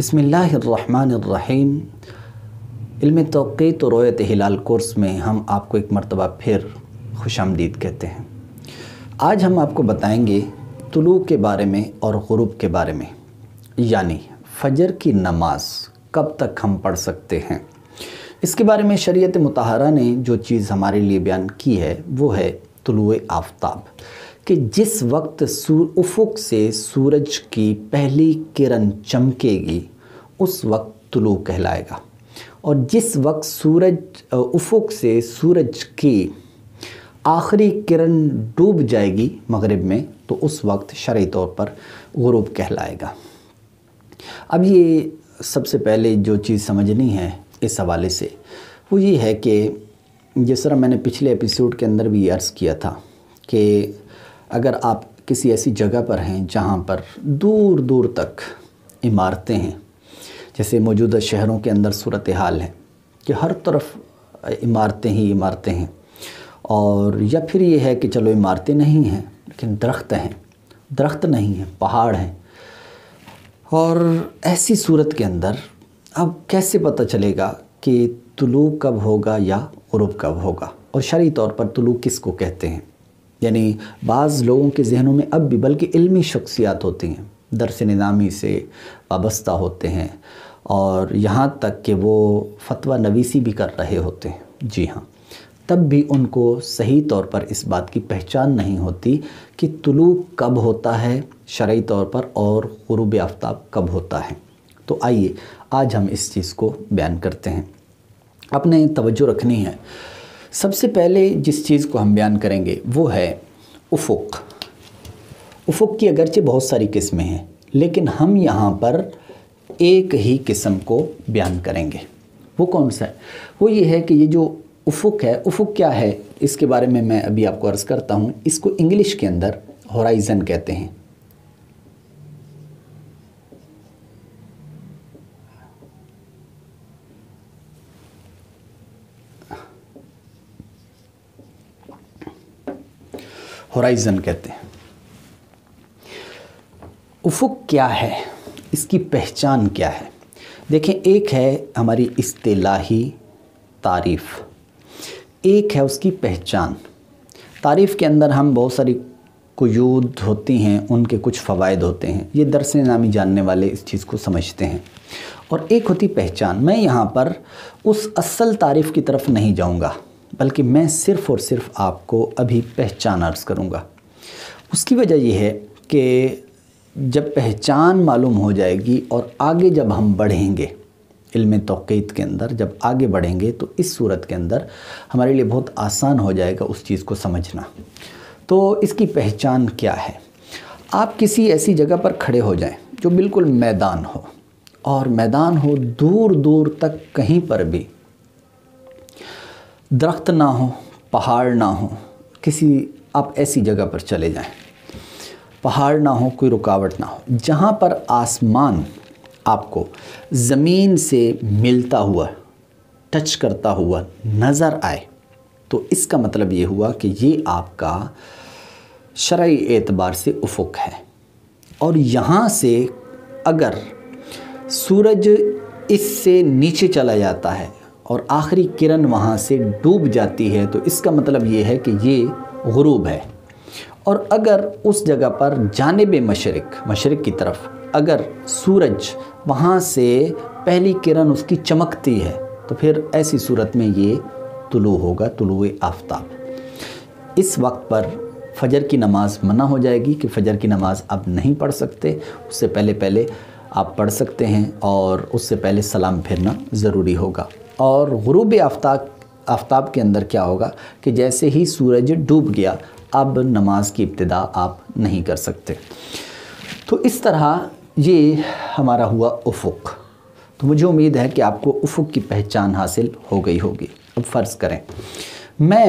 بسم اللہ الرحمن الرحیم علم توقیت و رویت ہلال کورس میں ہم آپ کو ایک مرتبہ پھر خوش آمدید کہتے ہیں آج ہم آپ کو بتائیں گے طلوع کے بارے میں اور غروب کے بارے میں یعنی فجر کی نماز کب تک ہم پڑھ سکتے ہیں اس کے بارے میں شریعت متحرہ نے جو چیز ہمارے لیے بیان کی ہے وہ ہے طلوع آفتاب کہ جس وقت افق سے سورج کی پہلی کرن چمکے گی اس وقت طلوع کہلائے گا اور جس وقت سورج افق سے سورج کی آخری کرن ڈوب جائے گی مغرب میں تو اس وقت شرعی طور پر غروب کہلائے گا اب یہ سب سے پہلے جو چیز سمجھنی ہے اس حوالے سے وہ یہ ہے کہ جس طرح میں نے پچھلے اپیسوڈ کے اندر بھی عرض کیا تھا کہ اگر آپ کسی ایسی جگہ پر ہیں جہاں پر دور دور تک عمارتیں ہیں جیسے موجودہ شہروں کے اندر صورتحال ہیں ہے کہ ہر طرف عمارتیں ہی عمارتیں ہیں اور یا پھر یہ ہے کہ چلو عمارتیں نہیں ہیں لیکن درخت ہیں درخت نہیں ہیں پہاڑ ہیں اور ایسی صورت کے اندر اب کیسے پتہ چلے گا کہ طلوع کب ہوگا یا غروب کب ہوگا اور شرعی طور پر طلوع کس کو کہتے ہیں یعنی بعض لوگوں کے ذہنوں میں اب بھی بلکہ علمی شخصیات ہوتی ہیں درس نظامی سے وابستہ ہوتے ہیں اور یہاں تک کہ وہ فتویٰ نویسی بھی کر رہے ہوتے ہیں جی ہاں تب بھی ان کو صحیح طور پر اس بات کی پہچان نہیں ہوتی کہ طلوع کب ہوتا ہے شرعی طور پر اور غروب آفتاب کب ہوتا ہے تو آئیے آج ہم اس چیز کو بیان کرتے ہیں اپنے توجہ رکھنی ہے سب سے پہلے جس چیز کو ہم بیان کریں گے وہ ہے افق افق کی اگرچہ بہت ساری قسمیں ہیں لیکن ہم یہاں پر ایک ہی قسم کو بیان کریں گے وہ کون سا ہے وہ یہ ہے کہ یہ جو افق ہے افق کیا ہے اس کے بارے میں میں ابھی آپ کو عرض کرتا ہوں اس کو انگلش کے اندر ہورائزن کہتے ہیں ہورائزن کہتے ہیں افق کیا ہے اس کی پہچان کیا ہے دیکھیں ایک ہے ہماری اصطلاحی تعریف ایک ہے اس کی پہچان تعریف کے اندر ہم بہت ساری قیود ہوتی ہیں ان کے کچھ فوائد ہوتے ہیں یہ درس نامی جاننے والے اس چیز کو سمجھتے ہیں اور ایک ہوتی پہچان میں یہاں پر اس اصل تعریف کی طرف نہیں جاؤں گا بلکہ میں صرف اور صرف آپ کو ابھی پہچان عرض کروں گا اس کی وجہ یہ ہے کہ جب پہچان معلوم ہو جائے گی اور آگے جب ہم بڑھیں گے علم توقیت کے اندر جب آگے بڑھیں گے تو اس صورت کے اندر ہمارے لیے بہت آسان ہو جائے گا اس چیز کو سمجھنا تو اس کی پہچان کیا ہے آپ کسی ایسی جگہ پر کھڑے ہو جائیں جو بالکل میدان ہو اور میدان ہو دور دور تک کہیں پر بھی درخت نہ ہو پہاڑ نہ ہوں کسی آپ ایسی جگہ پر چلے جائیں پہاڑ نہ ہو کوئی رکاوٹ نہ ہو جہاں پر آسمان آپ کو زمین سے ملتا ہوا ٹچ کرتا ہوا نظر آئے تو اس کا مطلب یہ ہوا کہ یہ آپ کا شرعی اعتبار سے افق ہے اور یہاں سے اگر سورج اس سے نیچے چلا جاتا ہے اور آخری کرن وہاں سے ڈوب جاتی ہے تو اس کا مطلب یہ ہے کہ یہ غروب ہے اور اگر اس جگہ پر جانب مشرق مشرق کی طرف اگر سورج وہاں سے پہلی کرن اس کی چمکتی ہے تو پھر ایسی صورت میں یہ طلوع ہوگا طلوع آفتاب اس وقت پر فجر کی نماز منع ہو جائے گی کہ فجر کی نماز آپ نہیں پڑھ سکتے اس سے پہلے پہلے آپ پڑھ سکتے ہیں اور اس سے پہلے سلام پھرنا ضروری ہوگا اور غروب آفتاب آفتاب کے اندر کیا ہوگا کہ جیسے ہی سورج ڈوب گیا اب نماز کی ابتدا آپ نہیں کر سکتے تو اس طرح یہ ہمارا ہوا افق تو مجھے امید ہے کہ آپ کو افق کی پہچان حاصل ہو گئی ہوگی اب فرض کریں میں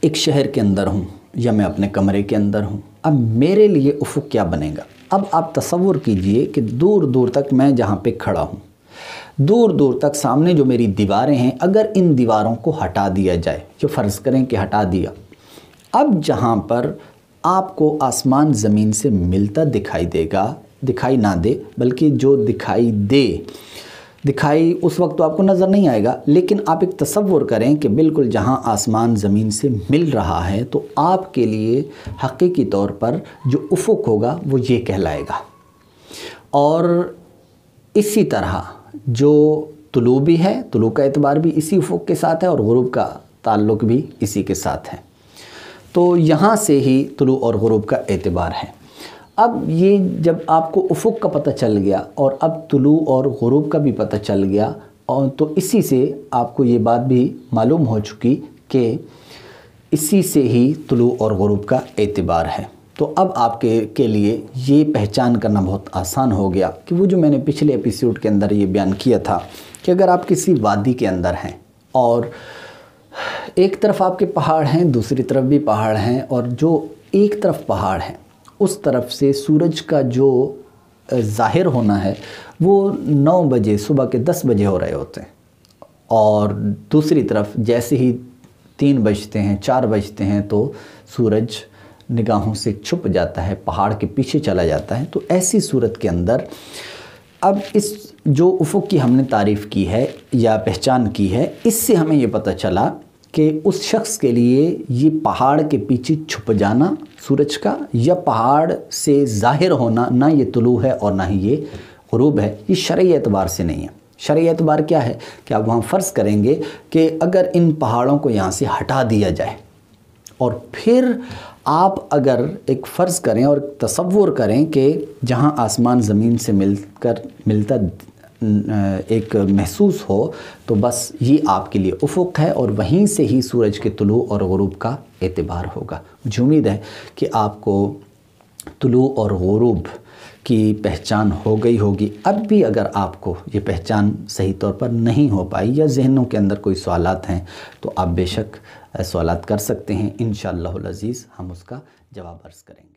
ایک شہر کے اندر ہوں یا میں اپنے کمرے کے اندر ہوں اب میرے لیے افق کیا بنے گا اب آپ تصور کیجئے کہ دور دور تک میں جہاں پہ کھڑا ہوں دور دور تک سامنے جو میری دیواریں ہیں اگر ان دیواروں کو ہٹا دیا جائے جو فرض کریں کہ ہٹا دیا اب جہاں پر آپ کو آسمان زمین سے ملتا دکھائی دے گا دکھائی نہ دے بلکہ جو دکھائی دے دکھائی اس وقت تو آپ کو نظر نہیں آئے گا لیکن آپ ایک تصور کریں کہ بالکل جہاں آسمان زمین سے مل رہا ہے تو آپ کے لیے حقیقی طور پر جو افق ہوگا وہ یہ کہلائے گا اور اسی طرح جو طلوع بھی ہے طلوع کا اعتبار بھی اسی افق کے ساتھ ہے اور غروب کا تعلق بھی اسی کے ساتھ ہے تو یہاں سے ہی طلوع اور غروب کا اعتبار ہے اب یہ جب آپ کو افق کا پتہ چل گیا اور اب طلوع اور غروب کا بھی پتہ چل گیا اور تو اسی سے آپ کو یہ بات بھی معلوم ہو چکی کہ اسی سے ہی طلوع اور غروب کا اعتبار ہے تو اب آپ کے لیے یہ پہچان کرنا بہت آسان ہو گیا کہ وہ جو میں نے پچھلے ایپیسوڈ کے اندر یہ بیان کیا تھا کہ اگر آپ کسی وادی کے اندر ہیں اور ایک طرف آپ کے پہاڑ ہیں دوسری طرف بھی پہاڑ ہیں اور جو ایک طرف پہاڑ ہیں اس طرف سے سورج کا جو ظاہر ہونا ہے وہ نو بجے صبح کے دس بجے ہو رہے ہوتے ہیں اور دوسری طرف جیسے ہی تین بجتے ہیں چار بجتے ہیں تو سورج نگاہوں سے چھپ جاتا ہے پہاڑ کے پیچھے چلا جاتا ہے تو ایسی صورت کے اندر اب اس جو افق کی ہم نے تعریف کی ہے یا پہچان کی ہے اس سے ہمیں یہ پتہ چلا کہ اس شخص کے لیے یہ پہاڑ کے پیچھے چھپ جانا سورج کا یا پہاڑ سے ظاہر ہونا نہ یہ طلوع ہے اور نہ ہی یہ غروب ہے یہ شرعی اعتبار سے نہیں ہے شرعی اعتبار کیا ہے کہ آپ وہاں فرض کریں گے کہ اگر ان پہاڑوں کو یہاں سے ہٹا دیا جائے اور پھر آپ اگر ایک فرض کریں اور تصور کریں کہ جہاں آسمان زمین سے مل کر ملتا ایک محسوس ہو تو بس یہ آپ کے لیے افق ہے اور وہیں سے ہی سورج کے طلوع اور غروب کا اعتبار ہوگا مجھے امید ہے کہ آپ کو طلوع اور غروب کی پہچان ہو گئی ہوگی اب بھی اگر آپ کو یہ پہچان صحیح طور پر نہیں ہو پائی یا ذہنوں کے اندر کوئی سوالات ہیں تو آپ بے شک سوالات کر سکتے ہیں انشاءاللہ العزیز ہم اس کا جواب عرض کریں گے